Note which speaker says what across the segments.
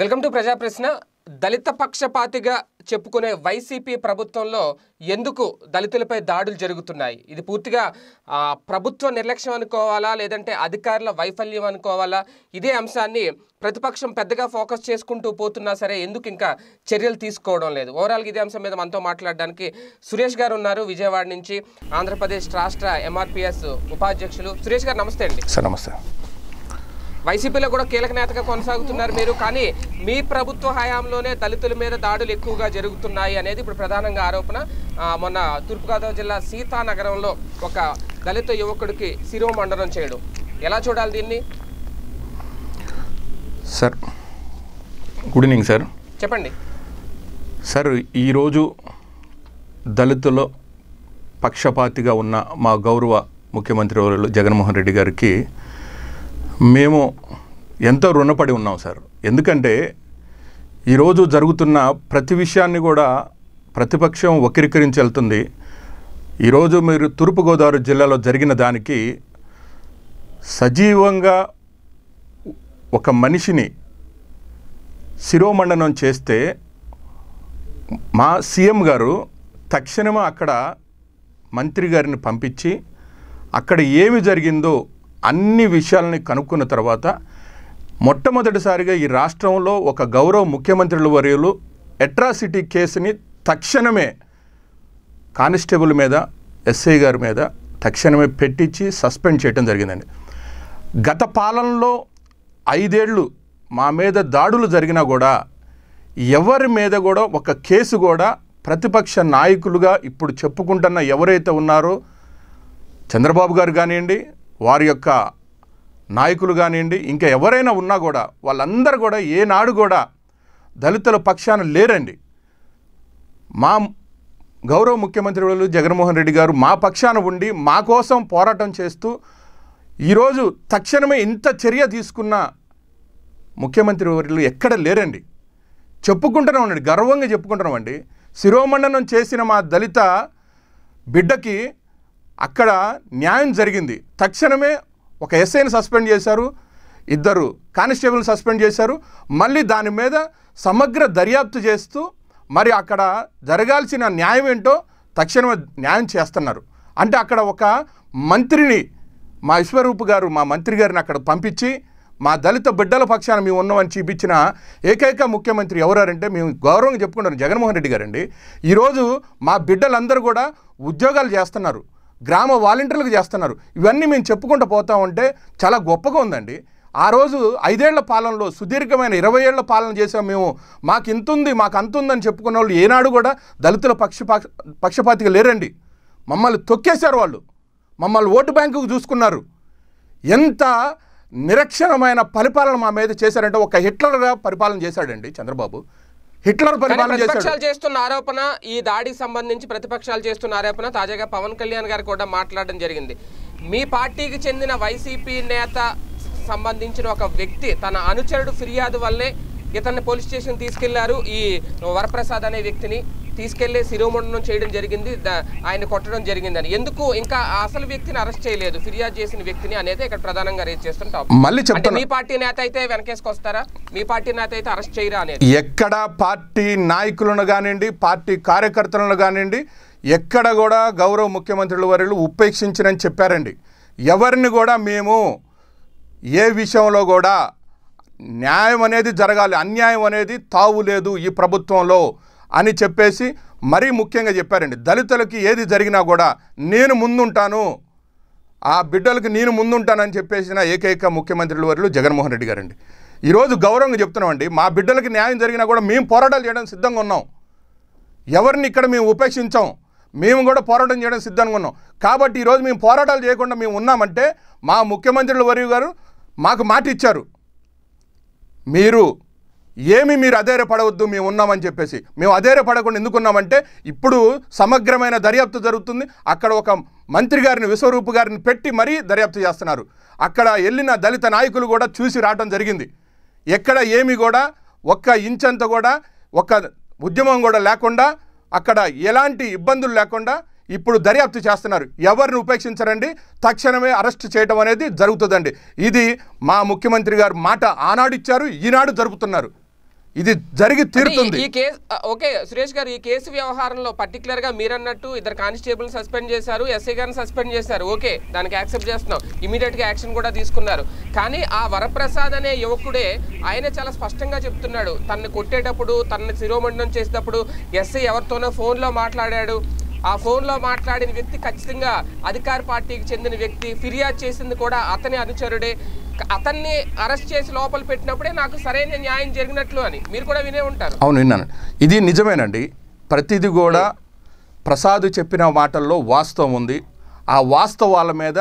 Speaker 1: Welcome to ప్రజాప్రశ్న దళిత పక్షపాతిగా చెప్పుకునే YCP ప్రభుత్వంలో ఎందుకు దళితులపై దాడులు జరుగుతున్నాయి ఇది పూర్తిగా ప్రభుత్వ నిర్లక్ష్యం అనుకోవాలా లేదంటే అధికారుల వైఫల్యం అనుకోవాలా ఇదే అంశాన్ని ప్రతిపక్షం పెద్దగా ఫోకస్ చేసుకుంటూ పోతున్నా సరే ఎందుకు ఇంకా చర్యలు తీసుకోవడం లేదు ఓవరాల్గా ఇదే అంశం మీద మనతో మాట్లాడడానికి సురేష్ గారు ఉన్నారు విజయవాడ నుంచి ఆంధ్రప్రదేశ్ రాష్ట్ర ఎంఆర్పిఎస్ ఉపాధ్యక్షులు సురేష్ గారు నమస్తే అండి సార్ నమస్తే వైసీపీలో కూడా కీలక నేతగా కొనసాగుతున్నారు మీరు కానీ మీ ప్రభుత్వ హయాంలోనే దళితుల మీద దాడులు ఎక్కువగా జరుగుతున్నాయి అనేది ఇప్పుడు ప్రధానంగా ఆరోపణ మొన్న తూర్పుగోదావరి జిల్లా సీతానగరంలో ఒక దళిత యువకుడికి శిరోమండనం చేయడం ఎలా చూడాలి దీన్ని
Speaker 2: సార్ గుడ్ ఈవినింగ్ సార్ చెప్పండి సార్ ఈరోజు దళితులు పక్షపాతిగా ఉన్న మా గౌరవ ముఖ్యమంత్రి జగన్మోహన్ రెడ్డి గారికి మేము ఎంతో రుణపడి ఉన్నాం సార్ ఎందుకంటే ఈరోజు జరుగుతున్న ప్రతి విషయాన్ని కూడా ప్రతిపక్షం వక్రీకరించి వెళ్తుంది ఈరోజు మీరు తూర్పుగోదావరి జిల్లాలో జరిగిన దానికి సజీవంగా ఒక మనిషిని శిరోమండనం చేస్తే మా సీఎం గారు తక్షణమే అక్కడ మంత్రి గారిని పంపించి అక్కడ ఏమి జరిగిందో అన్ని విషయాలని కనుక్కున్న తర్వాత మొట్టమొదటిసారిగా ఈ రాష్ట్రంలో ఒక గౌరవ ముఖ్యమంత్రుల వర్యులు అట్రాసిటీ కేసుని తక్షణమే కానిస్టేబుల్ మీద ఎస్ఐ గారి మీద తక్షణమే పెట్టించి సస్పెండ్ చేయడం జరిగిందండి గత పాలనలో ఐదేళ్ళు మా మీద దాడులు జరిగినా కూడా ఎవరి మీద కూడా ఒక కేసు కూడా ప్రతిపక్ష నాయకులుగా ఇప్పుడు చెప్పుకుంటున్న ఎవరైతే ఉన్నారో చంద్రబాబు గారు కానివ్వండి వారి యొక్క నాయకులు కానివ్వండి ఇంకా ఎవరైనా ఉన్నా కూడా వాళ్ళందరూ కూడా ఏనాడు కూడా దళితుల పక్షాన లేరండి మా గౌరవ ముఖ్యమంత్రి వాళ్ళు జగన్మోహన్ రెడ్డి గారు మా పక్షాన ఉండి మా కోసం పోరాటం చేస్తూ ఈరోజు తక్షణమే ఇంత చర్య తీసుకున్న ముఖ్యమంత్రి వర్యులు ఎక్కడ లేరండి చెప్పుకుంటున్నాం అండి గర్వంగా చెప్పుకుంటున్నామండి శిరోమండనం చేసిన మా దళిత బిడ్డకి అక్కడ న్యాయం జరిగింది తక్షణమే ఒక ఎస్ఐని సస్పెండ్ చేశారు ఇద్దరు కానిస్టేబుల్ని సస్పెండ్ చేశారు మళ్ళీ దాని మీద సమగ్ర దర్యాప్తు చేస్తూ మరి అక్కడ జరగాల్సిన న్యాయం ఏంటో తక్షణమే న్యాయం చేస్తున్నారు అంటే అక్కడ ఒక మంత్రిని మా విశ్వరూపు గారు మా మంత్రి గారిని అక్కడ పంపించి మా దళిత బిడ్డల పక్షాన మేము ఉన్నామని చూపించిన ఏకైక ముఖ్యమంత్రి ఎవరంటే మేము గౌరవంగా చెప్పుకుంటున్నాం జగన్మోహన్ రెడ్డి గారండి ఈరోజు మా బిడ్డలందరూ కూడా ఉద్యోగాలు చేస్తున్నారు గ్రామ వాలంటీర్లకు చేస్తున్నారు ఇవన్నీ మేము చెప్పుకుంటూ పోతా ఉంటే చాలా గొప్పగా ఉందండి ఆ రోజు ఐదేళ్ల పాలనలో సుదీర్ఘమైన ఇరవై ఏళ్ల పాలన చేసాం మేము మాకు ఇంత ఉంది మాకు అంత ఉందని చెప్పుకున్న వాళ్ళు ఏనాడు కూడా దళితుల పక్షపా పక్షపాతిగా లేరండి మమ్మల్ని తొక్కేశారు వాళ్ళు మమ్మల్ని ఓటు బ్యాంకుకు చూసుకున్నారు ఎంత నిరక్షణమైన పరిపాలన మా మీద చేశారంటే ఒక హిట్లర్గా పరిపాలన చేశాడండి చంద్రబాబు హిట్లర్ ప్రతిపక్షాలు
Speaker 1: చేస్తున్న ఆరోపణ ఈ దాడికి సంబంధించి ప్రతిపక్షాలు చేస్తున్న ఆరోపణ తాజాగా పవన్ కళ్యాణ్ గారు కూడా మాట్లాడడం జరిగింది మీ పార్టీకి చెందిన వైసీపీ నేత సంబంధించిన ఒక వ్యక్తి తన అనుచరుడు ఫిర్యాదు వల్లే ఇతన్ని పోలీస్ స్టేషన్ తీసుకెళ్లారు ఈ వరప్రసాద్ అనే వ్యక్తిని తీసుకెళ్లి శిరోమండనం చేయడం జరిగింది ఆయన కొట్టడం జరిగిందని ఎందుకు ఇంకా అసలు వ్యక్తిని అరెస్ట్ చేయలేదు ఫిర్యాదు చేసిన వ్యక్తిని అనేది ఇక్కడ ప్రధానంగా రేజ్ చేస్తుంటాం మళ్ళీ చెప్తాను మీ పార్టీ నేత అయితే వెనకేసుకొస్తారా మీ పార్టీ నేత అయితే అరెస్ట్ చేయరా అనేది
Speaker 2: ఎక్కడ పార్టీ నాయకులను కానివ్వండి పార్టీ కార్యకర్తలను కానివ్వండి ఎక్కడ కూడా గౌరవ ముఖ్యమంత్రుల వారు ఉపేక్షించినని చెప్పారండి ఎవరిని కూడా మేము ఏ విషయంలో కూడా న్యాయం అనేది జరగాలి అన్యాయం అనేది తావు లేదు ఈ ప్రభుత్వంలో అని చెప్పేసి మరీ ముఖ్యంగా చెప్పారండి దళితులకి ఏది జరిగినా కూడా నేను ముందుంటాను ఆ బిడ్డలకు నేను ముందుంటానని చెప్పేసిన ఏకైక ముఖ్యమంత్రుల వర్లు జగన్మోహన్ రెడ్డి గారండి ఈరోజు గౌరవంగా చెప్తున్నామండి మా బిడ్డలకి న్యాయం జరిగినా కూడా మేము పోరాటాలు చేయడానికి సిద్ధంగా ఉన్నాం ఎవరిని ఇక్కడ మేము ఉపేక్షించాం మేము కూడా పోరాటం చేయడం సిద్ధంగా ఉన్నాం కాబట్టి ఈరోజు మేము పోరాటాలు చేయకుండా మేము ఉన్నామంటే మా ముఖ్యమంత్రుల వర్యు గారు మాకు మాట ఇచ్చారు మీరు ఏమి మీరు అధైర్యపడవద్దు మేము ఉన్నామని చెప్పేసి మేము అధైర్యపడకుండా ఎందుకున్నామంటే ఇప్పుడు సమగ్రమైన దర్యాప్తు జరుగుతుంది అక్కడ ఒక మంత్రి గారిని విశ్వరూపు గారిని పెట్టి మరీ దర్యాప్తు చేస్తున్నారు అక్కడ వెళ్ళిన దళిత నాయకులు కూడా చూసి రావడం జరిగింది ఎక్కడ ఏమి కూడా ఒక్క ఇంచంత కూడా ఒక్క ఉద్యమం కూడా లేకుండా అక్కడ ఎలాంటి ఇబ్బందులు లేకుండా ఇప్పుడు దర్యాప్తు చేస్తున్నారు ఎవరిని ఉపేక్షించరండి తక్షణమే అరెస్ట్ చేయడం అనేది జరుగుతుందండి ఇది మా ముఖ్యమంత్రి గారు మాట ఆనాడు ఇచ్చారు ఈనాడు జరుపుతున్నారు ఇది జరిగి తీరుతుంది ఈ
Speaker 1: కేసు ఓకే సురేష్ గారు ఈ కేసు వ్యవహారంలో పర్టికులర్ గా మీరన్నట్టు ఇద్దరు కానిస్టేబుల్ సస్పెండ్ చేశారు ఎస్ఐ గారిని సస్పెండ్ చేశారు ఓకే దానికి యాక్సెప్ట్ చేస్తున్నాం ఇమీడియట్ గా యాక్షన్ కూడా తీసుకున్నారు కానీ ఆ వరప్రసాద్ అనే యువకుడే ఆయన చాలా స్పష్టంగా చెప్తున్నాడు తనని కొట్టేటప్పుడు తనని శిరోమండనం చేసేటప్పుడు ఎస్ఐ ఎవరితోనో ఫోన్లో మాట్లాడాడు ఆ ఫోన్లో మాట్లాడిన వ్యక్తి ఖచ్చితంగా అధికార పార్టీకి చెందిన వ్యక్తి ఫిర్యాదు చేసింది కూడా అతని అనుచరుడే అతన్ని అరెస్ట్ చేసి లోపల పెట్టినప్పుడే నాకు సరైన న్యాయం జరిగినట్లు అని మీరు కూడా వినే ఉంటారు అవును
Speaker 2: విన్నాను ఇది నిజమేనండి ప్రతిదీ కూడా ప్రసాద్ చెప్పిన మాటల్లో వాస్తవం ఉంది ఆ వాస్తవాల మీద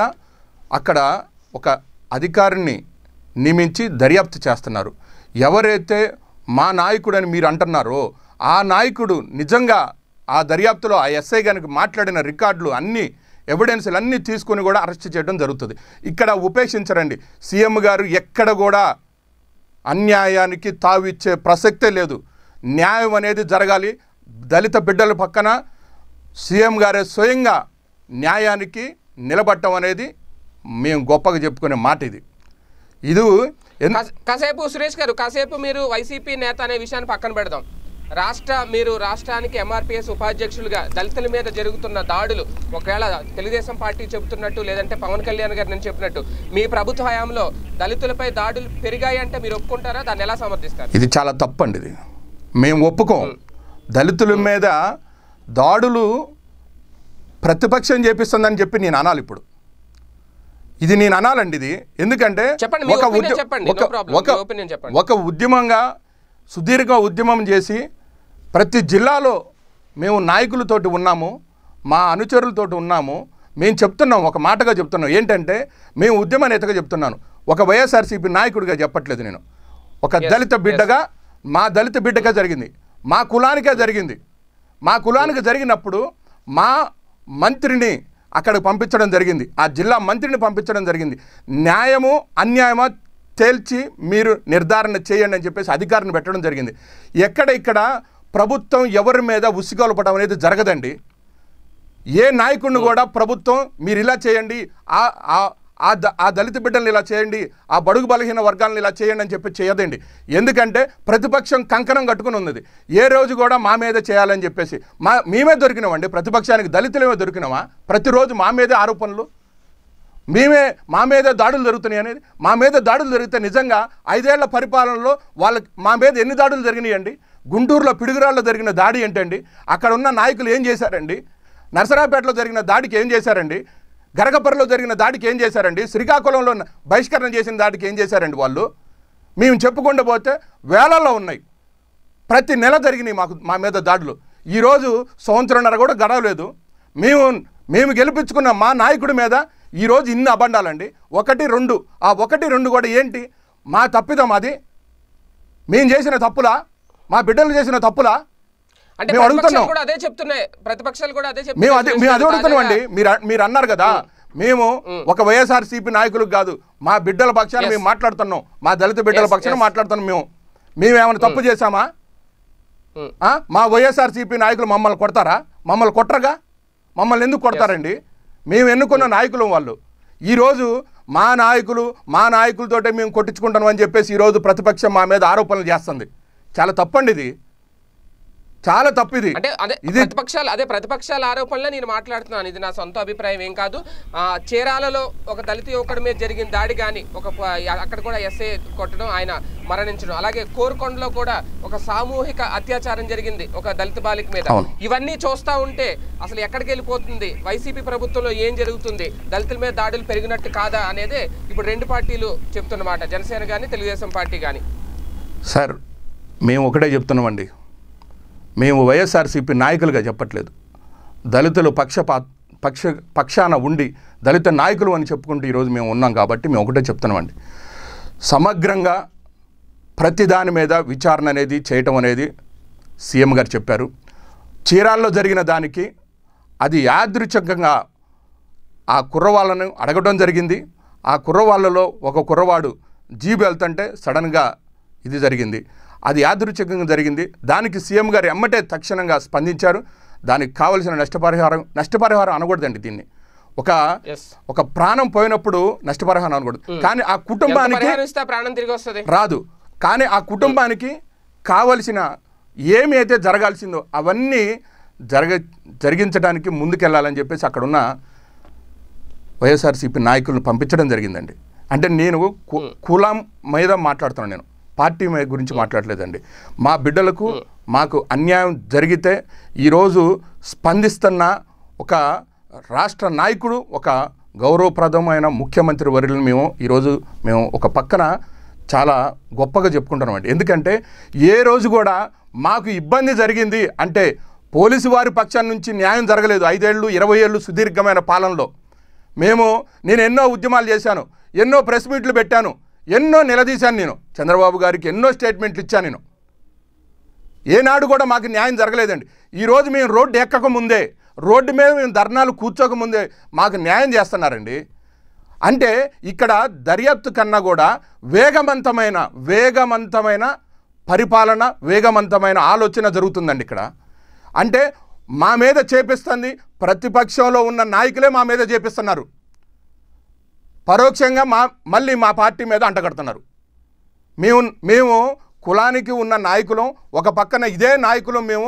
Speaker 2: అక్కడ ఒక అధికారిని నియమించి దర్యాప్తు చేస్తున్నారు ఎవరైతే మా నాయకుడు అని మీరు అంటున్నారో ఆ నాయకుడు నిజంగా ఆ దర్యాప్తులో ఆ ఎస్ఐ కనుక మాట్లాడిన రికార్డులు అన్నీ ఎవిడెన్స్లు అన్నీ తీసుకుని కూడా అరెస్ట్ చేయడం జరుగుతుంది ఇక్కడ ఉపేక్షించరండి సీఎం గారు ఎక్కడ కూడా అన్యాయానికి తావిచ్చే ప్రసక్తే లేదు న్యాయం అనేది జరగాలి దళిత బిడ్డల పక్కన సీఎం గారే స్వయంగా న్యాయానికి నిలబడటం అనేది మేము గొప్పగా చెప్పుకునే మాట ఇది ఇది
Speaker 1: కాసేపు సురేష్ గారు కాసేపు మీరు వైసీపీ నేత అనే విషయాన్ని పక్కన పెడదాం రాష్ట్ర మీరు రాష్ట్రానికి ఎంఆర్పిఎస్ ఉపాధ్యక్షులుగా దళితుల మీద జరుగుతున్న దాడులు ఒకవేళ తెలుగుదేశం పార్టీ చెబుతున్నట్టు లేదంటే పవన్ కళ్యాణ్ గారు నేను చెప్పినట్టు మీ ప్రభుత్వ హయాంలో దళితులపై దాడులు పెరిగాయి అంటే మీరు ఒప్పుకుంటారా దాన్ని ఎలా సమర్థిస్తారు
Speaker 2: ఇది చాలా తప్పండి ఇది మేము ఒప్పుకోం దళితుల మీద దాడులు ప్రతిపక్షం చేపిస్తుందని చెప్పి నేను అనాలి ఇప్పుడు ఇది నేను అనాలండి ఇది ఎందుకంటే ఒక ఒక ఉద్యమంగా సుదీర్ఘ ఉద్యమం చేసి ప్రతి జిల్లాలో మేము నాయకులతోటి ఉన్నాము మా అనుచరులతోటి ఉన్నాము మేము చెప్తున్నాం ఒక మాటగా చెప్తున్నాం ఏంటంటే మేము ఉద్యమ నేతగా చెప్తున్నాను ఒక వైఎస్ఆర్సీపీ నాయకుడిగా చెప్పట్లేదు నేను ఒక దళిత బిడ్డగా మా దళిత బిడ్డగా జరిగింది మా కులానికే జరిగింది మా కులానికి జరిగినప్పుడు మా మంత్రిని అక్కడికి పంపించడం జరిగింది ఆ జిల్లా మంత్రిని పంపించడం జరిగింది న్యాయము అన్యాయమా తేల్చి మీరు నిర్ధారణ చేయండి అని చెప్పేసి అధికారిని పెట్టడం జరిగింది ఎక్కడ ఇక్కడ ప్రభుత్వం ఎవరి మీద ఉసిగొలపడం అనేది జరగదండి ఏ నాయకుడిని కూడా ప్రభుత్వం మీరు ఇలా చేయండి ఆ దళిత బిడ్డల్ని ఇలా చేయండి ఆ బడుగు బలహీన వర్గాలను ఇలా చేయండి అని చెప్పి చేయదండి ఎందుకంటే ప్రతిపక్షం కంకణం కట్టుకుని ఉన్నది ఏ రోజు కూడా మా మీద చేయాలని చెప్పేసి మా మేమే దొరికినామండి ప్రతిపక్షానికి దళితులమే దొరికినామా ప్రతిరోజు మా మీదే ఆరోపణలు మేమే మా మీద దాడులు జరుగుతున్నాయి అనేది మా మీద దాడులు జరిగితే నిజంగా ఐదేళ్ల పరిపాలనలో వాళ్ళ మా మీద ఎన్ని దాడులు జరిగినాయండి గుంటూరులో పిడుగురాళ్ళలో జరిగిన దాడి ఏంటండి అక్కడ ఉన్న నాయకులు ఏం చేశారండి నర్సరాపేటలో జరిగిన దాడికి ఏం చేశారండి గరగపరలో జరిగిన దాడికి ఏం చేశారండి శ్రీకాకుళంలో బహిష్కరణ చేసిన దాడికి ఏం చేశారండి వాళ్ళు మేము చెప్పుకుండా పోతే వేలల్లో ఉన్నాయి ప్రతి నెల జరిగినాయి మాకు మా మీద దాడులు ఈరోజు సంవత్సరంన్నర కూడా గడవలేదు మేము మేము గెలిపించుకున్న మా నాయకుడి మీద ఈరోజు ఇన్ని అబండాలండి ఒకటి రెండు ఆ ఒకటి రెండు కూడా ఏంటి మా తప్పిదం అది మేము చేసిన తప్పులా మా బిడ్డలు చేసిన తప్పులా అంటే మేము అడుగుతున్నాం
Speaker 1: అదే చెప్తున్నాయి ప్రతిపక్షాలు కూడా అదే మేము అదే మేము అదే అడుగుతున్నాం అండి
Speaker 2: మీరు అన్నారు కదా మేము ఒక వైఎస్ఆర్ సిపి నాయకులకు కాదు మా బిడ్డల పక్షాన్ని మేము మాట్లాడుతున్నాం మా దళిత బిడ్డల పక్షాన్ని మాట్లాడుతున్నాం మేము మేమేమైనా తప్పు చేశామా మా వైఎస్ఆర్ సిపి నాయకులు మమ్మల్ని కొడతారా మమ్మల్ని కొట్టరుగా మమ్మల్ని ఎందుకు కొడతారండి మేము ఎన్నుకున్న నాయకులు వాళ్ళు ఈరోజు మా నాయకులు మా నాయకులతోటే మేము కొట్టించుకుంటాం అని చెప్పేసి ఈరోజు ప్రతిపక్షం మా మీద ఆరోపణలు చేస్తుంది చాలా తప్పండి ఇది చాలా తప్పు ఇది అంటే
Speaker 1: అదే ప్రతిపక్షాలు అదే ప్రతిపక్షాల ఆరోపణలో నేను మాట్లాడుతున్నాను ఇది నా సొంత అభిప్రాయం ఏం కాదు చీరాలలో ఒక దళిత యువకుడి మీద జరిగిన దాడి కానీ ఒక అక్కడ కూడా ఎస్ఏ కొట్టడం ఆయన మరణించడం అలాగే కోరుకొండలో కూడా ఒక సామూహిక అత్యాచారం జరిగింది ఒక దళిత బాలిక మీద ఇవన్నీ చూస్తూ ఉంటే అసలు ఎక్కడికి వెళ్ళిపోతుంది వైసీపీ ప్రభుత్వంలో ఏం జరుగుతుంది దళితుల మీద దాడులు పెరిగినట్టు కాదా అనేది ఇప్పుడు రెండు పార్టీలు చెప్తున్నమాట జనసేన కానీ తెలుగుదేశం పార్టీ కానీ
Speaker 2: సార్ మేము ఒకటే చెప్తున్నామండి మేము వైఎస్ఆర్సీపీ నాయకులుగా చెప్పట్లేదు దళితులు పక్షపా పక్ష పక్షాన ఉండి దళిత నాయకులు అని చెప్పుకుంటూ ఈరోజు మేము ఉన్నాం కాబట్టి మేము ఒకటే చెప్తున్నామండి సమగ్రంగా ప్రతి దాని మీద విచారణ అనేది చేయటం అనేది సీఎం గారు చెప్పారు చీరాల్లో జరిగిన దానికి అది యాదృచ్ఛికంగా ఆ కుర్రవాళ్ళను అడగడం జరిగింది ఆ కుర్రవాళ్ళలో ఒక కుర్రవాడు జీబు వెళ్తుంటే సడన్గా ఇది జరిగింది అది యాదృచ్ఛికంగా జరిగింది దానికి సీఎం గారు ఎమ్మటే తక్షణంగా స్పందించారు దానికి కావలసిన నష్టపరిహారం నష్టపరిహారం అనకూడదండి దీన్ని ఒక ఒక ప్రాణం పోయినప్పుడు నష్టపరిహారం అనకూడదు hmm. కానీ ఆ కుటుంబానికి
Speaker 1: ప్రాణం తిరిగి వస్తుంది రాదు
Speaker 2: కానీ ఆ కుటుంబానికి కావలసిన ఏమి అయితే జరగాల్సిందో అవన్నీ జరగ జరిగించడానికి ముందుకెళ్ళాలని చెప్పేసి అక్కడున్న వైఎస్ఆర్సీపీ నాయకులను పంపించడం జరిగిందండి అంటే నేను hmm. కులం మీద మాట్లాడుతున్నాను నేను పార్టీ గురించి hmm. మాట్లాడలేదండి మా బిడ్డలకు hmm. మాకు అన్యాయం జరిగితే ఈరోజు స్పందిస్తున్న ఒక రాష్ట్ర నాయకుడు ఒక గౌరవప్రదమైన ముఖ్యమంత్రి వర్యులను మేము ఈరోజు మేము ఒక పక్కన చాలా గొప్పగా చెప్పుకుంటున్నామండి ఎందుకంటే ఏ రోజు కూడా మాకు ఇబ్బంది జరిగింది అంటే పోలీసు వారి పక్షం నుంచి న్యాయం జరగలేదు ఐదేళ్ళు ఇరవై ఏళ్ళు సుదీర్ఘమైన పాలనలో మేము నేను ఎన్నో ఉద్యమాలు చేశాను ఎన్నో ప్రెస్ మీట్లు పెట్టాను ఎన్నో నిలదీశాను నేను చంద్రబాబు గారికి ఎన్నో స్టేట్మెంట్లు ఇచ్చాను నేను ఏనాడు కూడా మాకు న్యాయం జరగలేదండి ఈరోజు మేము రోడ్డు ఎక్కకముందే రోడ్డు మీద మేము ధర్నాలు కూర్చోకముందే మాకు న్యాయం చేస్తున్నారండి అంటే ఇక్కడ దర్యాప్తు కన్నా కూడా వేగవంతమైన వేగవంతమైన పరిపాలన వేగవంతమైన ఆలోచన జరుగుతుందండి ఇక్కడ అంటే మా మీద చేపిస్తుంది ప్రతిపక్షంలో ఉన్న నాయకులే మా మీద చేపిస్తున్నారు పరోక్షంగా మా మళ్ళీ మా పార్టీ మీద అంటగడుతున్నారు మేము మేము కులానికి ఉన్న నాయకులం ఒక పక్కన ఇదే నాయకులు మేము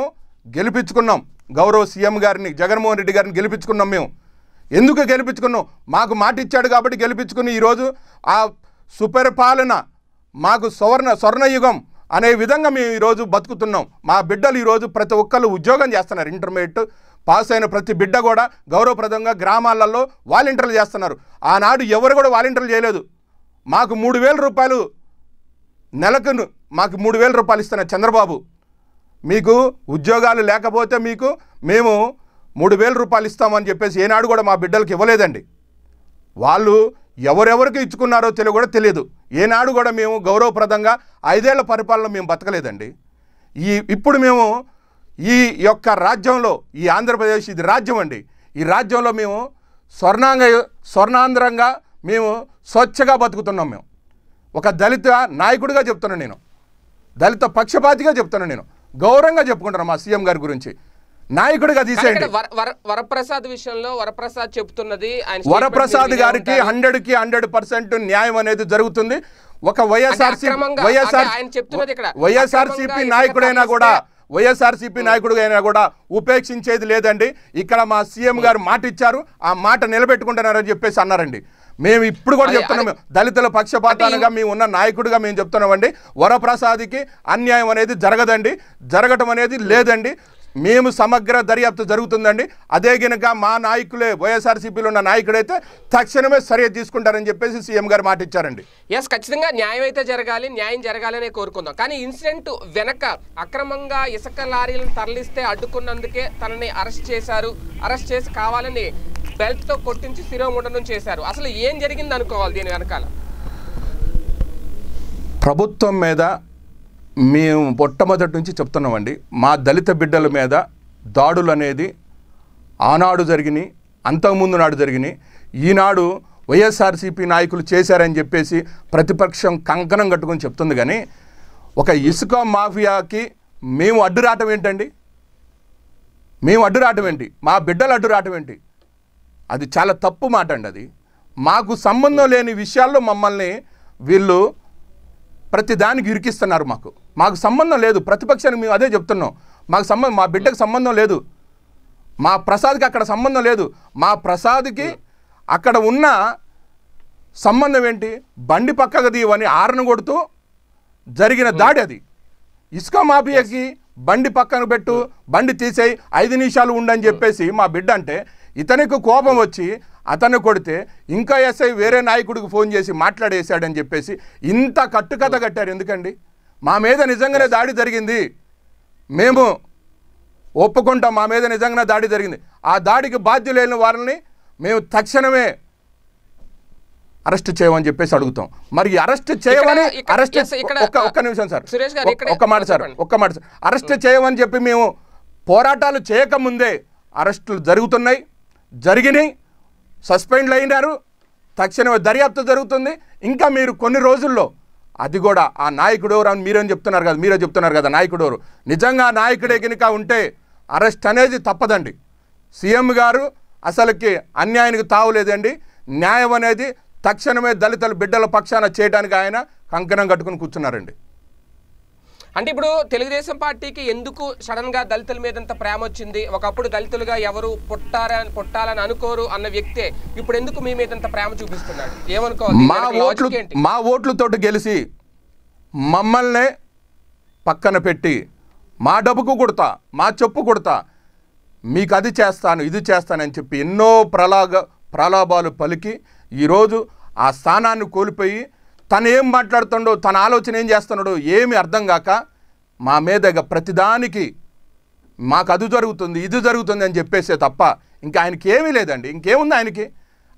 Speaker 2: గెలిపించుకున్నాం గౌరవ సీఎం గారిని జగన్మోహన్ రెడ్డి గారిని గెలిపించుకున్నాం మేము ఎందుకు గెలిపించుకున్నాం మాకు మాట ఇచ్చాడు కాబట్టి గెలిపించుకుని ఈరోజు ఆ సుపరిపాలన మాకు స్వర్ణ స్వర్ణయుగం అనే విధంగా మేము ఈరోజు బతుకుతున్నాం మా బిడ్డలు ఈరోజు ప్రతి ఒక్కరు ఉద్యోగం చేస్తున్నారు ఇంటర్మీడియట్ పాస్ అయిన ప్రతి బిడ్డ కూడా గౌరవప్రదంగా గ్రామాలలో వాలంటీర్లు చేస్తున్నారు ఆనాడు ఎవరు కూడా వాలంటీర్లు చేయలేదు మాకు మూడు వేల రూపాయలు నెలకు మాకు మూడు వేల రూపాయలు ఇస్తున్నారు చంద్రబాబు మీకు ఉద్యోగాలు లేకపోతే మీకు మేము మూడు వేల రూపాయలు ఇస్తామని చెప్పేసి ఏనాడు కూడా మా బిడ్డలకు ఇవ్వలేదండి వాళ్ళు ఎవరెవరికి ఇచ్చుకున్నారో తెలియ కూడా తెలియదు ఏనాడు కూడా మేము గౌరవప్రదంగా ఐదేళ్ల పరిపాలన మేము బతకలేదండి ఈ ఇప్పుడు మేము ఈ యొక్క రాజ్యంలో ఈ ఆంధ్రప్రదేశ్ ఇది రాజ్యం అండి ఈ రాజ్యంలో మేము స్వర్ణాంగ స్వర్ణాంధ్రంగా మేము స్వచ్ఛగా బతుకుతున్నాం మేము ఒక దళిత నాయకుడిగా చెప్తున్నాను నేను దళిత పక్షపాతిగా చెప్తున్నాను నేను గౌరవంగా చెప్పుకుంటున్నాను మా సీఎం గారి గురించి నాయకుడిగా తీసేయండి
Speaker 1: వరప్రసాద్ విషయంలో వరప్రసాద్ చెప్తున్నది వరప్రసాద్ గారికి
Speaker 2: హండ్రెడ్ కి హండ్రెడ్ పర్సెంట్ న్యాయం అనేది జరుగుతుంది ఒక వైఎస్ఆర్సీ వైఎస్ఆర్
Speaker 1: వైఎస్ఆర్సీపీ నాయకుడైనా కూడా
Speaker 2: వైఎస్ఆర్సీపీ నాయకుడుగా అయినా కూడా ఉపేక్షించేది లేదండి ఇక్కడ మా సీఎం గారు మాట ఇచ్చారు ఆ మాట నిలబెట్టుకుంటున్నారని చెప్పేసి అన్నారండి మేము ఇప్పుడు కూడా చెప్తున్నాము దళితుల పక్షపాతాలుగా మేము ఉన్న నాయకుడిగా మేము చెప్తున్నామండి వరప్రసాద్కి అన్యాయం అనేది జరగదండి జరగటం అనేది లేదండి మేము సమగ్ర దర్యాప్తు జరుగుతుందండి అదే గనక మా నాయకులే వైఎస్ఆర్సీపీలో ఉన్న నాయకుడైతే తక్షణమే చర్య తీసుకుంటారని చెప్పేసి సీఎం గారు మాట ఇచ్చారండి
Speaker 1: ఎస్ ఖచ్చితంగా న్యాయం అయితే జరగాలి న్యాయం జరగాలనే కోరుకుందాం కానీ ఇన్సిడెంట్ వెనక అక్రమంగా ఇసుక లారీలను తరలిస్తే అడ్డుకున్నందుకే తనని అరెస్ట్ చేశారు అరెస్ట్ చేసి కావాలని బెల్ట్తో కొట్టించి శిరోముండనం చేశారు అసలు ఏం జరిగింది అనుకోవాలి దీని వెనకాల
Speaker 2: ప్రభుత్వం మీద మేము మొట్టమొదటి నుంచి చెప్తున్నామండి మా దళిత బిడ్డల మీద దాడులు అనేది ఆనాడు జరిగినాయి అంతకుముందు నాడు జరిగినాయి ఈనాడు వైఎస్ఆర్సీపీ నాయకులు చేశారని చెప్పేసి ప్రతిపక్షం కంకణం కట్టుకొని చెప్తుంది కానీ ఒక ఇసుక మాఫియాకి మేము అడ్డురాటం ఏంటండి మేము అడ్డురాటం ఏంటి మా బిడ్డలు అడ్డురాటం ఏంటి అది చాలా తప్పు మాట అండి అది మాకు సంబంధం లేని విషయాల్లో మమ్మల్ని వీళ్ళు ప్రతి దానికి ఇరికిస్తున్నారు మాకు మాకు సంబంధం లేదు ప్రతిపక్షానికి మేము అదే చెప్తున్నాం మాకు సంబంధం మా బిడ్డకు సంబంధం లేదు మా ప్రసాద్కి అక్కడ సంబంధం లేదు మా ప్రసాద్కి అక్కడ ఉన్న సంబంధం ఏంటి బండి పక్కకు దీవని ఆరను కొడుతూ జరిగిన దాడి అది ఇసుక మాఫియాకి బండి పక్కన పెట్టు బండి తీసేయి ఐదు నిమిషాలు ఉండని చెప్పేసి మా బిడ్డ అంటే ఇతనికి కోపం వచ్చి అతను కొడితే ఇంకా ఎస్ఐ వేరే నాయకుడికి ఫోన్ చేసి మాట్లాడేశాడని చెప్పేసి ఇంత కట్టుకథ కట్టారు ఎందుకండి మా మీద నిజంగానే దాడి జరిగింది మేము ఒప్పుకుంటాం మా మీద నిజంగానే దాడి జరిగింది ఆ దాడికి బాధ్యులైన వారిని మేము తక్షణమే అరెస్ట్ చేయమని చెప్పేసి అడుగుతాం మరి అరెస్ట్ చేయమని అరెస్ట్ ఒక్క ఒక్క నిమిషం సార్ ఒక్క మాట సార్ ఒక్క మాట సార్ అరెస్ట్ చేయమని చెప్పి మేము పోరాటాలు చేయకముందే అరెస్టులు జరుగుతున్నాయి జరిగినాయి సస్పెండ్ అయినారు తక్షణమే దర్యాప్తు జరుగుతుంది ఇంకా మీరు కొన్ని రోజుల్లో అది కూడా ఆ నాయకుడు ఎవరు మీరేం చెప్తున్నారు కదా మీరే చెప్తున్నారు కదా నాయకుడు ఎవరు నిజంగా నాయకుడే కనుక ఉంటే అరెస్ట్ అనేది తప్పదండి సీఎం గారు అసలుకి అన్యాయానికి తావులేదండి న్యాయం అనేది తక్షణమే దళితుల బిడ్డల పక్షాన చేయడానికి ఆయన కంకణం కట్టుకుని కూర్చున్నారండి
Speaker 1: అంటే ఇప్పుడు తెలుగుదేశం పార్టీకి ఎందుకు సడన్గా దళితుల మీద ప్రేమ వచ్చింది ఒకప్పుడు దళితులుగా ఎవరు పుట్టారని పుట్టాలని అనుకోరు అన్న వ్యక్తే ఇప్పుడు ఎందుకు మీ మీద ప్రేమ చూపిస్తున్నాడు ఏమనుకోవాలి
Speaker 2: మా ఓట్లు మా గెలిచి మమ్మల్ని పక్కన పెట్టి మా డబ్బుకు కొడతా మా చెప్పు కొడతా మీకు అది చేస్తాను ఇది చేస్తానని చెప్పి ఎన్నో ప్రలాగ ప్రలాభాలు పలికి ఈరోజు ఆ స్థానాన్ని కోల్పోయి తను ఏం మాట్లాడుతుండో తన ఆలోచన ఏం చేస్తున్నాడో ఏమి అర్థం కాక మా మీదగా ప్రతిదానికి మాకు అది జరుగుతుంది ఇది జరుగుతుంది అని చెప్పేసే తప్ప ఇంకా ఆయనకి ఏమీ లేదండి ఇంకేముంది ఆయనకి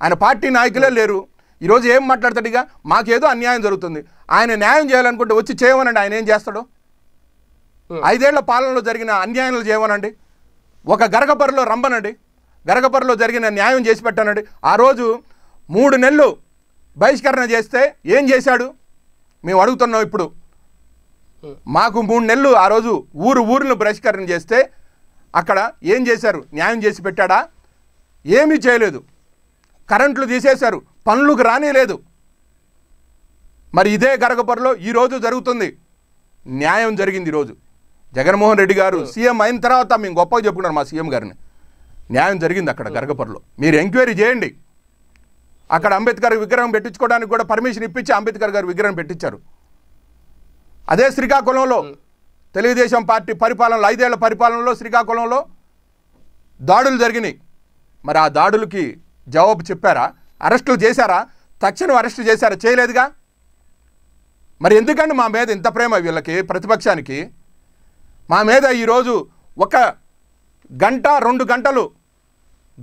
Speaker 2: ఆయన పార్టీ నాయకులే లేరు ఈరోజు ఏం మాట్లాడతాడు ఇక మాకేదో అన్యాయం జరుగుతుంది ఆయన న్యాయం చేయాలనుకుంటే వచ్చి చేయమనండి ఆయన ఏం చేస్తాడు ఐదేళ్ల పాలనలో జరిగిన అన్యాయాలు చేయమనండి ఒక గరగపరిలో రంబనండి గరగపరిలో జరిగిన న్యాయం చేసి పెట్టానండి ఆ రోజు మూడు నెలలు బహిష్కరణ చేస్తే ఏం చేశాడు మేము అడుగుతున్నాం ఇప్పుడు మాకు మూడు నెలలు ఆ రోజు ఊరు ఊరిని బహిష్కరణ చేస్తే అక్కడ ఏం చేశారు న్యాయం చేసి పెట్టాడా ఏమీ చేయలేదు కరెంట్లు తీసేశారు పనులకు లేదు మరి ఇదే గరగపరలో ఈరోజు జరుగుతుంది న్యాయం జరిగింది ఈరోజు జగన్మోహన్ రెడ్డి గారు సీఎం అయిన తర్వాత మేము గొప్పగా చెప్పుకున్నారు మా సీఎం గారిని న్యాయం జరిగింది అక్కడ గరగపరలో మీరు ఎంక్వైరీ చేయండి అక్కడ అంబేద్కర్ విగ్రహం పెట్టించుకోవడానికి కూడా పర్మిషన్ ఇప్పించి అంబేద్కర్ గారు విగ్రహం పెట్టించారు అదే శ్రీకాకుళంలో తెలుగుదేశం పార్టీ పరిపాలనలో ఐదేళ్ల పరిపాలనలో శ్రీకాకుళంలో దాడులు జరిగినాయి మరి ఆ దాడులకి జవాబు చెప్పారా అరెస్టులు చేశారా తక్షణం అరెస్టు చేశారా చేయలేదుగా మరి ఎందుకండి మా మీద ఇంత ప్రేమ వీళ్ళకి ప్రతిపక్షానికి మా మీద ఈరోజు ఒక గంట రెండు గంటలు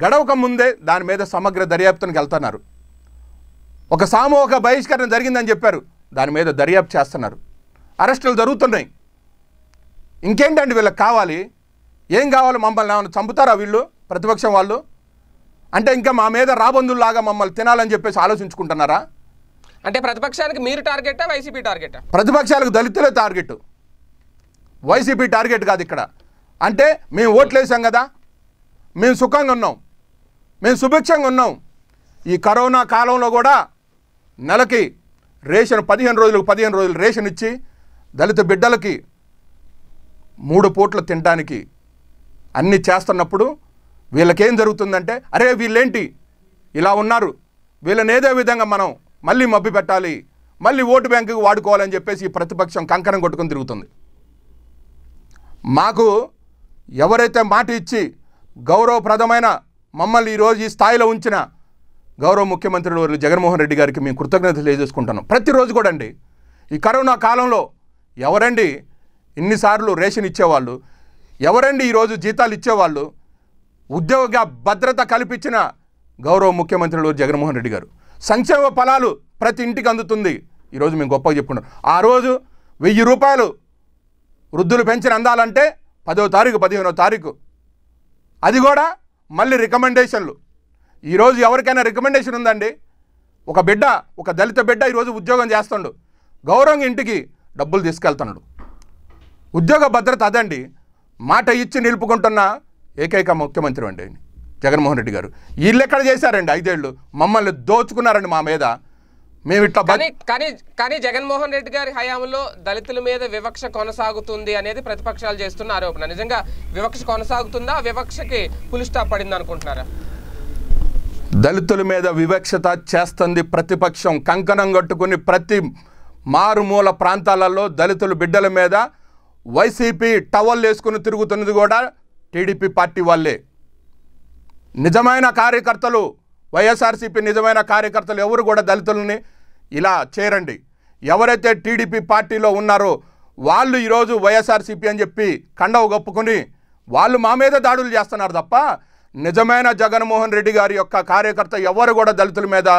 Speaker 2: గడవక ముందే దాని మీద సమగ్ర దర్యాప్తునికి వెళ్తున్నారు ఒక సామూహిక బహిష్కరణ జరిగిందని చెప్పారు దాని మీద దర్యాప్తు చేస్తున్నారు అరెస్టులు జరుగుతున్నాయి ఇంకేంటండి వీళ్ళకి కావాలి ఏం కావాలి మమ్మల్ని ఏమైనా చంపుతారా వీళ్ళు ప్రతిపక్షం వాళ్ళు అంటే ఇంకా మా మీద రాబందులాగా మమ్మల్ని తినాలని చెప్పేసి ఆలోచించుకుంటున్నారా
Speaker 1: అంటే ప్రతిపక్షానికి మీరు టార్గెట్ వైసీపీ టార్గెట్
Speaker 2: ప్రతిపక్షాలకు దళితులే టార్గెట్ వైసీపీ టార్గెట్ కాదు ఇక్కడ అంటే మేము ఓట్లేసాం కదా మేము సుఖంగా ఉన్నాం మేము సుభిక్షంగా ఉన్నాం ఈ కరోనా కాలంలో కూడా నెలకి రేషన్ పదిహేను రోజులకు పదిహేను రోజులు రేషన్ ఇచ్చి దళిత బిడ్డలకి మూడు పూట్లు తినడానికి అన్నీ చేస్తున్నప్పుడు వీళ్ళకేం జరుగుతుందంటే అరే వీళ్ళేంటి ఇలా ఉన్నారు వీళ్ళని ఏదో విధంగా మనం మళ్ళీ మబ్బి పెట్టాలి మళ్ళీ ఓటు బ్యాంకుకి వాడుకోవాలని చెప్పేసి ఈ ప్రతిపక్షం కంకణం కొట్టుకుని తిరుగుతుంది మాకు ఎవరైతే మాట ఇచ్చి గౌరవప్రదమైన మమ్మల్ని ఈరోజు ఈ స్థాయిలో ఉంచిన గౌరవ ముఖ్యమంత్రి వర్లు జగన్మోహన్ రెడ్డి గారికి మేము కృతజ్ఞతలు తెలియజేసుకుంటాను ప్రతిరోజు కూడా అండి ఈ కరోనా కాలంలో ఎవరండి ఇన్నిసార్లు రేషన్ ఇచ్చేవాళ్ళు ఎవరండి ఈరోజు జీతాలు ఇచ్చేవాళ్ళు ఉద్యోగ భద్రత కల్పించిన గౌరవ ముఖ్యమంత్రులు జగన్మోహన్ రెడ్డి గారు సంక్షేమ ఫలాలు ప్రతి ఇంటికి అందుతుంది ఈరోజు మేము గొప్పగా చెప్పుకున్నాం ఆ రోజు వెయ్యి రూపాయలు వృద్ధులు పెంచిన అందాలంటే పదో తారీఖు పదిహేనో తారీఖు అది కూడా మళ్ళీ రికమెండేషన్లు ఈరోజు ఎవరికైనా రికమెండేషన్ ఉందండి ఒక బిడ్డ ఒక దళిత బిడ్డ ఈరోజు ఉద్యోగం చేస్తుండు గౌరవం ఇంటికి డబ్బులు తీసుకెళ్తున్నాడు ఉద్యోగ భద్రత అదండి మాట ఇచ్చి నిలుపుకుంటున్న ఏకైక ముఖ్యమంత్రి అండి జగన్మోహన్ రెడ్డి గారు వీళ్ళు ఎక్కడ చేశారండి ఐదేళ్ళు మమ్మల్ని దోచుకున్నారండి మా మీద మేము ఇట్లా
Speaker 1: కానీ కానీ జగన్మోహన్ రెడ్డి గారి హయాంలో దళితుల మీద వివక్ష కొనసాగుతుంది అనేది ప్రతిపక్షాలు చేస్తున్న ఆరోపణ నిజంగా వివక్ష కొనసాగుతుందా వివక్షకి పులిస్టాప్ స్టాప్ పడింది అనుకుంటున్నారా
Speaker 2: దళితుల మీద వివక్షత చేస్తుంది ప్రతిపక్షం కంకణం కట్టుకుని ప్రతి మారుమూల ప్రాంతాలలో దళితుల బిడ్డల మీద వైసీపీ టవల్ వేసుకుని తిరుగుతున్నది కూడా టీడీపీ పార్టీ వాళ్ళే నిజమైన కార్యకర్తలు వైఎస్ఆర్సీపీ నిజమైన కార్యకర్తలు ఎవరు కూడా దళితులని ఇలా చేరండి ఎవరైతే టీడీపీ పార్టీలో ఉన్నారో వాళ్ళు ఈరోజు వైఎస్ఆర్సీపీ అని చెప్పి కండవ గప్పుకొని వాళ్ళు మా మీద దాడులు చేస్తున్నారు తప్ప నిజమైన జగన్మోహన్ రెడ్డి గారి యొక్క కార్యకర్త ఎవరు కూడా దళితుల మీద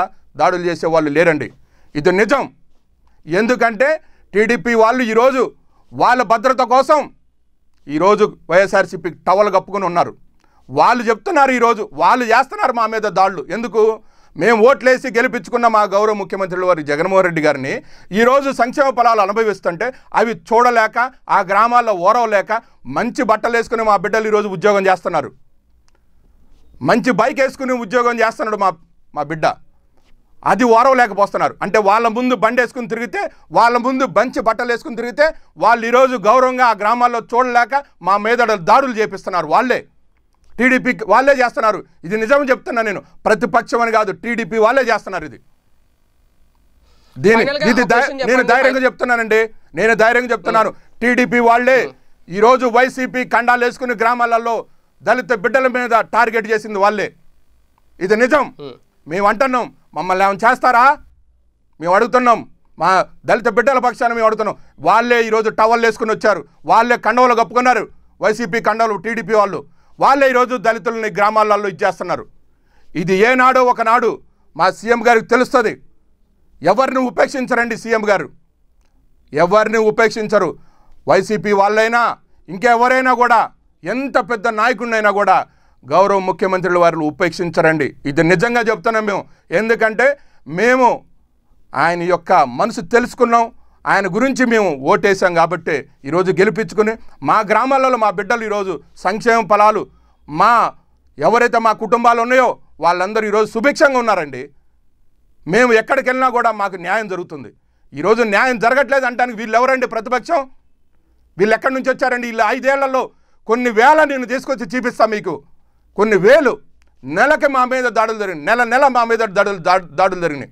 Speaker 2: దాడులు చేసే వాళ్ళు లేరండి ఇది నిజం ఎందుకంటే టీడీపీ వాళ్ళు ఈరోజు వాళ్ళ భద్రత కోసం ఈరోజు వైఎస్ఆర్సీపీ టవల్ కప్పుకొని ఉన్నారు వాళ్ళు చెప్తున్నారు ఈరోజు వాళ్ళు చేస్తున్నారు మా మీద దాడులు ఎందుకు మేము ఓట్లేసి గెలిపించుకున్న మా గౌరవ ముఖ్యమంత్రుల వారి జగన్మోహన్ రెడ్డి గారిని ఈరోజు సంక్షేమ ఫలాలు అనుభవిస్తుంటే అవి చూడలేక ఆ గ్రామాల్లో ఓరవలేక మంచి బట్టలు వేసుకుని మా బిడ్డలు ఈరోజు ఉద్యోగం చేస్తున్నారు మంచి బైక్ వేసుకుని ఉద్యోగం చేస్తున్నాడు మా మా బిడ్డ అది లేకపోతున్నారు అంటే వాళ్ళ ముందు బండి వేసుకుని తిరిగితే వాళ్ళ ముందు బంచి బట్టలు వేసుకుని తిరిగితే వాళ్ళు ఈరోజు గౌరవంగా ఆ గ్రామాల్లో చూడలేక మా మీద దాడులు చేపిస్తున్నారు వాళ్ళే టీడీపీ వాళ్ళే చేస్తున్నారు ఇది నిజం చెప్తున్నా నేను ప్రతిపక్షం అని కాదు టీడీపీ వాళ్ళే చేస్తున్నారు ఇది దీని ఇది నేను ధైర్యంగా చెప్తున్నానండి నేను ధైర్యంగా చెప్తున్నాను hmm. టీడీపీ వాళ్ళే ఈరోజు వైసీపీ ఖండాలు వేసుకుని గ్రామాలలో దళిత బిడ్డల మీద టార్గెట్ చేసింది వాళ్ళే ఇది నిజం మేము అంటున్నాం మమ్మల్ని ఏమైనా చేస్తారా మేము అడుగుతున్నాం మా దళిత బిడ్డల పక్షాన్ని మేము అడుగుతున్నాం వాళ్ళే ఈరోజు టవల్ వేసుకుని వచ్చారు వాళ్ళే కండవలు కప్పుకున్నారు వైసీపీ కండవలు టీడీపీ వాళ్ళు వాళ్ళే ఈరోజు దళితులని గ్రామాలలో ఇచ్చేస్తున్నారు ఇది ఏనాడో ఒకనాడు మా సీఎం గారికి తెలుస్తుంది ఎవరిని ఉపేక్షించరండి సీఎం గారు ఎవరిని ఉపేక్షించరు వైసీపీ వాళ్ళైనా ఇంకెవరైనా కూడా ఎంత పెద్ద నాయకుడినైనా కూడా గౌరవ ముఖ్యమంత్రులు వారు ఉపేక్షించరండి ఇది నిజంగా చెప్తున్నాం మేము ఎందుకంటే మేము ఆయన యొక్క మనసు తెలుసుకున్నాం ఆయన గురించి మేము ఓటేసాం కాబట్టి ఈరోజు గెలిపించుకుని మా గ్రామాలలో మా బిడ్డలు ఈరోజు సంక్షేమ ఫలాలు మా ఎవరైతే మా కుటుంబాలు ఉన్నాయో వాళ్ళందరూ ఈరోజు సుభిక్షంగా ఉన్నారండి మేము ఎక్కడికి వెళ్ళినా కూడా మాకు న్యాయం జరుగుతుంది ఈరోజు న్యాయం జరగట్లేదు అంటానికి వీళ్ళు ఎవరండి ప్రతిపక్షం వీళ్ళు ఎక్కడి నుంచి వచ్చారండి వీళ్ళు ఐదేళ్లలో కొన్ని వేల నేను తీసుకొచ్చి చూపిస్తాను మీకు కొన్ని వేలు నెలకి మా మీద దాడులు జరిగినాయి నెల నెల మా మీద దాడులు దాడులు జరిగినాయి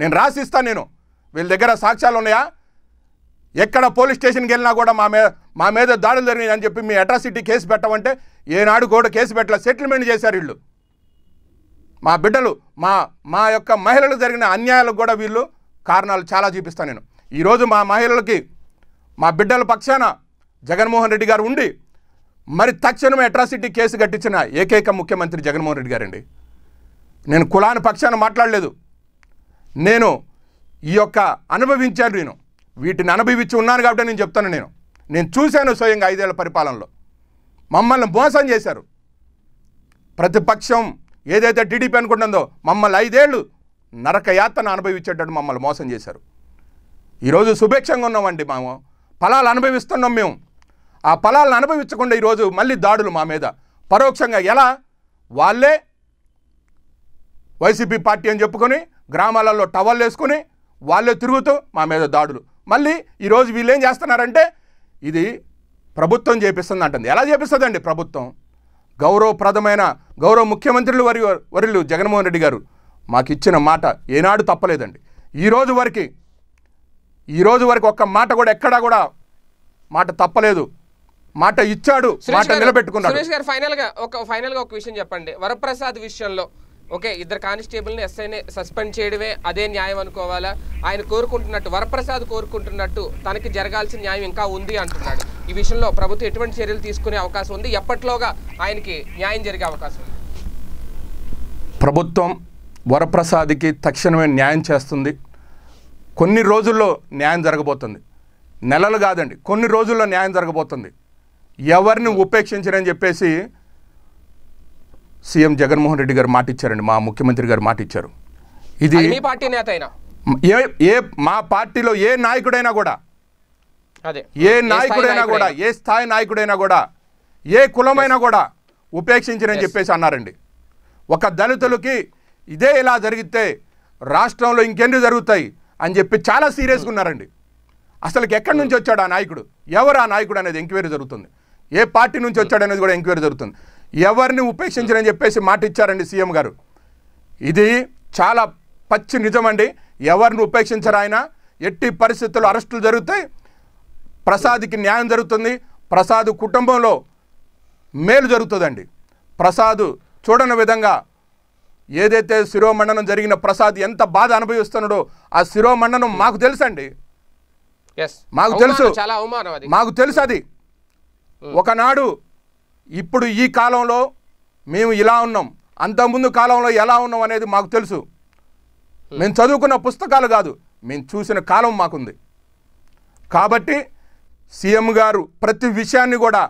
Speaker 2: నేను రాసిస్తాను నేను వీళ్ళ దగ్గర సాక్ష్యాలు ఉన్నాయా ఎక్కడ పోలీస్ స్టేషన్కి వెళ్ళినా కూడా మా మీద మా మీద దాడులు జరిగినాయి అని చెప్పి మీ అట్రాసిటీ కేసు పెట్టమంటే ఏనాడు కూడా కేసు పెట్టలే సెటిల్మెంట్ చేశారు వీళ్ళు మా బిడ్డలు మా మా యొక్క మహిళలు జరిగిన అన్యాయాలకు కూడా వీళ్ళు కారణాలు చాలా చూపిస్తాను నేను ఈరోజు మా మహిళలకి మా బిడ్డల పక్షాన జగన్మోహన్ రెడ్డి గారు ఉండి మరి తక్షణం అట్రాసిటీ కేసు కట్టించిన ఏకైక ముఖ్యమంత్రి జగన్మోహన్ రెడ్డి గారండి నేను కులాని పక్షాన మాట్లాడలేదు నేను ఈ యొక్క అనుభవించాను నేను వీటిని అనుభవించి ఉన్నాను కాబట్టి నేను చెప్తాను నేను నేను చూశాను స్వయంగా ఐదేళ్ల పరిపాలనలో మమ్మల్ని మోసం చేశారు ప్రతిపక్షం ఏదైతే టీడీపీ అనుకుంటుందో మమ్మల్ని ఐదేళ్ళు నరకయాతను అనుభవించేటట్టు మమ్మల్ని మోసం చేశారు ఈరోజు శుభేక్షంగా ఉన్నామండి మేము ఫలాలు అనుభవిస్తున్నాం మేము ఆ ఫలాలను అనుభవించకుండా ఈరోజు మళ్ళీ దాడులు మా మీద పరోక్షంగా ఎలా వాళ్ళే వైసీపీ పార్టీ అని చెప్పుకొని గ్రామాలలో టవర్లు వేసుకొని వాళ్ళే తిరుగుతూ మా మీద దాడులు మళ్ళీ ఈరోజు వీళ్ళు ఏం చేస్తున్నారంటే ఇది ప్రభుత్వం చేపిస్తుంది అంటుంది ఎలా చేపిస్తుందండి ప్రభుత్వం గౌరవప్రదమైన గౌరవ ముఖ్యమంత్రులు వరి వరులు జగన్మోహన్ రెడ్డి గారు మాకు ఇచ్చిన మాట ఏనాడు తప్పలేదండి ఈరోజు వరకు ఈరోజు వరకు ఒక్క మాట కూడా ఎక్కడా కూడా మాట తప్పలేదు మాట ఇచ్చాడు మాట నిలబెట్టుకున్నాడు సురేష్
Speaker 1: గారు ఫైనల్ గా ఒక ఫైనల్ గా ఒక విషయం చెప్పండి వరప్రసాద్ విషయంలో ఓకే ఇద్దరు కానిస్టేబుల్ని ఎస్ఐని సస్పెండ్ చేయడమే అదే న్యాయం అనుకోవాలా ఆయన కోరుకుంటున్నట్టు వరప్రసాద్ కోరుకుంటున్నట్టు తనకి జరగాల్సిన న్యాయం ఇంకా ఉంది అంటున్నాడు ఈ విషయంలో ప్రభుత్వం ఎటువంటి చర్యలు తీసుకునే అవకాశం ఉంది ఎప్పట్లోగా ఆయనకి న్యాయం జరిగే అవకాశం ఉంది
Speaker 2: ప్రభుత్వం వరప్రసాద్కి తక్షణమే న్యాయం చేస్తుంది కొన్ని రోజుల్లో న్యాయం జరగబోతుంది నెలలు కాదండి కొన్ని రోజుల్లో న్యాయం జరగబోతుంది ఎవరిని ఉపేక్షించరని చెప్పేసి సీఎం జగన్మోహన్ రెడ్డి గారు మాట ఇచ్చారండి మా ముఖ్యమంత్రి గారు మాట ఇచ్చారు ఇది పార్టీ నేత ఏ ఏ మా పార్టీలో ఏ నాయకుడైనా కూడా
Speaker 1: అదే ఏ నాయకుడైనా కూడా
Speaker 2: ఏ స్థాయి నాయకుడైనా కూడా ఏ కులమైనా కూడా ఉపేక్షించరని చెప్పేసి అన్నారండి ఒక దళితులకి ఇదే ఇలా జరిగితే రాష్ట్రంలో ఇంకెన్ని జరుగుతాయి అని చెప్పి చాలా సీరియస్గా ఉన్నారండి అసలుకి ఎక్కడి నుంచి వచ్చాడు ఆ నాయకుడు ఎవరు ఆ నాయకుడు అనేది ఎంక్వైరీ జరుగుతుంది ఏ పార్టీ నుంచి వచ్చాడనేది కూడా ఎంక్వైరీ జరుగుతుంది ఎవరిని ఉపేక్షించరని చెప్పేసి మాట ఇచ్చారండి సీఎం గారు ఇది చాలా పచ్చి నిజమండి ఎవరిని ఉపేక్షించరు ఆయన ఎట్టి పరిస్థితుల్లో అరెస్టులు జరుగుతాయి ప్రసాద్కి న్యాయం జరుగుతుంది ప్రసాద్ కుటుంబంలో మేలు జరుగుతుందండి ప్రసాద్ చూడని విధంగా ఏదైతే శిరోమండనం జరిగిన ప్రసాద్ ఎంత బాధ అనుభవిస్తున్నాడో ఆ శిరోమండనం మాకు తెలుసండి మాకు తెలుసు మాకు తెలుసు అది ఒకనాడు ఇప్పుడు ఈ కాలంలో మేము ఇలా ఉన్నాం అంతకుముందు కాలంలో ఎలా ఉన్నాం అనేది మాకు తెలుసు మేము చదువుకున్న పుస్తకాలు కాదు మేము చూసిన కాలం మాకుంది కాబట్టి సీఎం గారు ప్రతి విషయాన్ని కూడా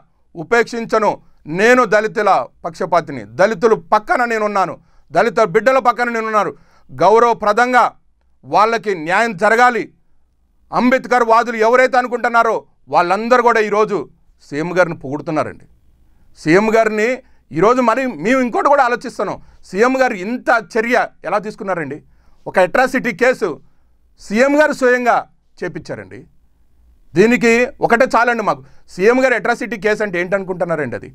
Speaker 2: ఉపేక్షించను నేను దళితుల పక్షపాతిని దళితులు పక్కన నేనున్నాను దళిత బిడ్డల పక్కన నేనున్నాను గౌరవప్రదంగా వాళ్ళకి న్యాయం జరగాలి అంబేద్కర్ వాదులు ఎవరైతే అనుకుంటున్నారో వాళ్ళందరూ కూడా ఈరోజు సీఎం గారిని పొగుడుతున్నారండి సీఎం గారిని ఈరోజు మరి మేము ఇంకోటి కూడా ఆలోచిస్తున్నాం సీఎం గారు ఇంత చర్య ఎలా తీసుకున్నారండి ఒక అట్రాసిటీ కేసు సీఎం గారు స్వయంగా చేపించారండి దీనికి ఒకటే చాలండి మాకు సీఎం గారు అట్రాసిటీ కేసు అంటే ఏంటనుకుంటున్నారండి అది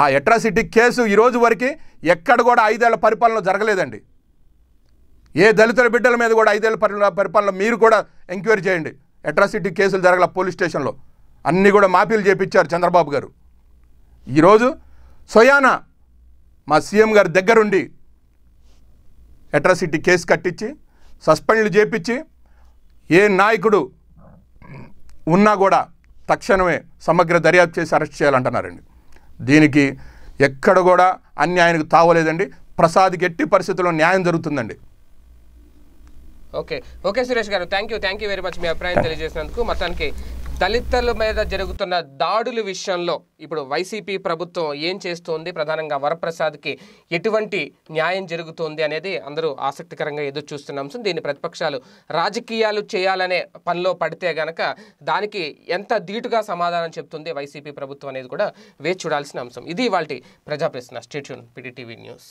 Speaker 2: ఆ అట్రాసిటీ కేసు ఈరోజు వరకు ఎక్కడ కూడా ఐదేళ్ల పరిపాలన జరగలేదండి ఏ దళితుల బిడ్డల మీద కూడా ఐదేళ్ల పరిపాలన మీరు కూడా ఎంక్వైరీ చేయండి అట్రాసిటీ కేసులు జరగల పోలీస్ స్టేషన్లో అన్నీ కూడా మాఫీలు చేపించారు చంద్రబాబు గారు ఈరోజు సొయానా మా సీఎం గారి దగ్గరుండి అట్రాసిటీ కేసు కట్టించి సస్పెండ్లు చేపించి ఏ నాయకుడు ఉన్నా కూడా తక్షణమే సమగ్ర దర్యాప్తు చేసి అరెస్ట్ చేయాలంటున్నారండి దీనికి ఎక్కడ కూడా అన్యాయానికి తావలేదండి ప్రసాద్కి ఎట్టి పరిస్థితుల్లో న్యాయం జరుగుతుందండి
Speaker 1: ఓకే ఓకే సురేష్ గారు thank you thank you very much మీ అభిప్రాయం తెలియజేసినందుకు మొత్తానికి దళితుల మీద జరుగుతున్న దాడుల విషయంలో ఇప్పుడు వైసీపీ ప్రభుత్వం ఏం చేస్తోంది ప్రధానంగా వరప్రసాద్కి ఎటువంటి న్యాయం జరుగుతోంది అనేది అందరూ ఆసక్తికరంగా ఎదురు చూస్తున్న అంశం దీన్ని ప్రతిపక్షాలు రాజకీయాలు చేయాలనే పనిలో పడితే గనక దానికి ఎంత ధీటుగా సమాధానం చెప్తుంది వైసీపీ ప్రభుత్వం అనేది కూడా వేచి చూడాల్సిన అంశం ఇది వాళ్ళ ప్రజాప్రశ్న స్టేట్యూన్ పిడిటీవీ న్యూస్